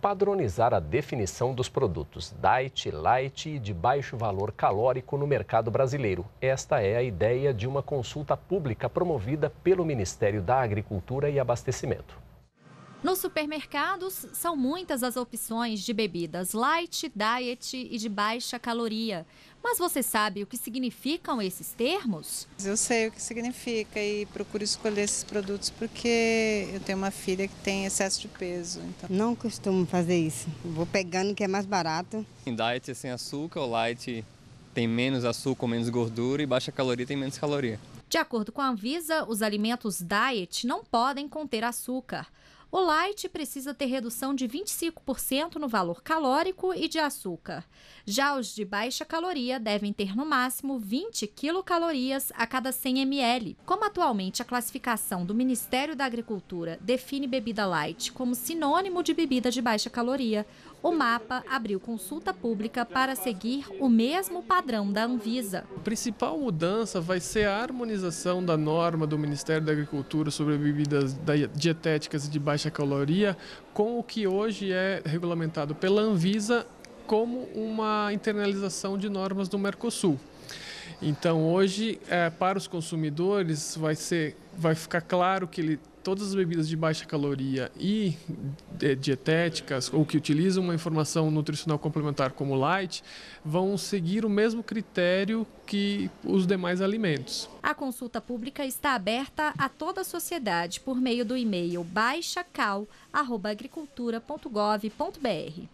padronizar a definição dos produtos diet, light e de baixo valor calórico no mercado brasileiro. Esta é a ideia de uma consulta pública promovida pelo Ministério da Agricultura e Abastecimento. Nos supermercados, são muitas as opções de bebidas light, diet e de baixa caloria. Mas você sabe o que significam esses termos? Eu sei o que significa e procuro escolher esses produtos porque eu tenho uma filha que tem excesso de peso. Então... Não costumo fazer isso. Vou pegando o que é mais barato. Em diet é sem açúcar, o light tem menos açúcar, menos gordura e baixa caloria tem menos caloria. De acordo com a Anvisa, os alimentos diet não podem conter açúcar. O light precisa ter redução de 25% no valor calórico e de açúcar. Já os de baixa caloria devem ter no máximo 20 quilocalorias a cada 100 ml. Como atualmente a classificação do Ministério da Agricultura define bebida light como sinônimo de bebida de baixa caloria, o mapa abriu consulta pública para seguir o mesmo padrão da Anvisa. A principal mudança vai ser a harmonização da norma do Ministério da Agricultura sobre bebidas dietéticas e de baixa caloria com o que hoje é regulamentado pela Anvisa como uma internalização de normas do Mercosul. Então hoje, é, para os consumidores, vai, ser, vai ficar claro que ele todas as bebidas de baixa caloria e é, dietéticas, ou que utilizam uma informação nutricional complementar como light, vão seguir o mesmo critério que os demais alimentos. A consulta pública está aberta a toda a sociedade por meio do e-mail baixacal.agricultura.gov.br.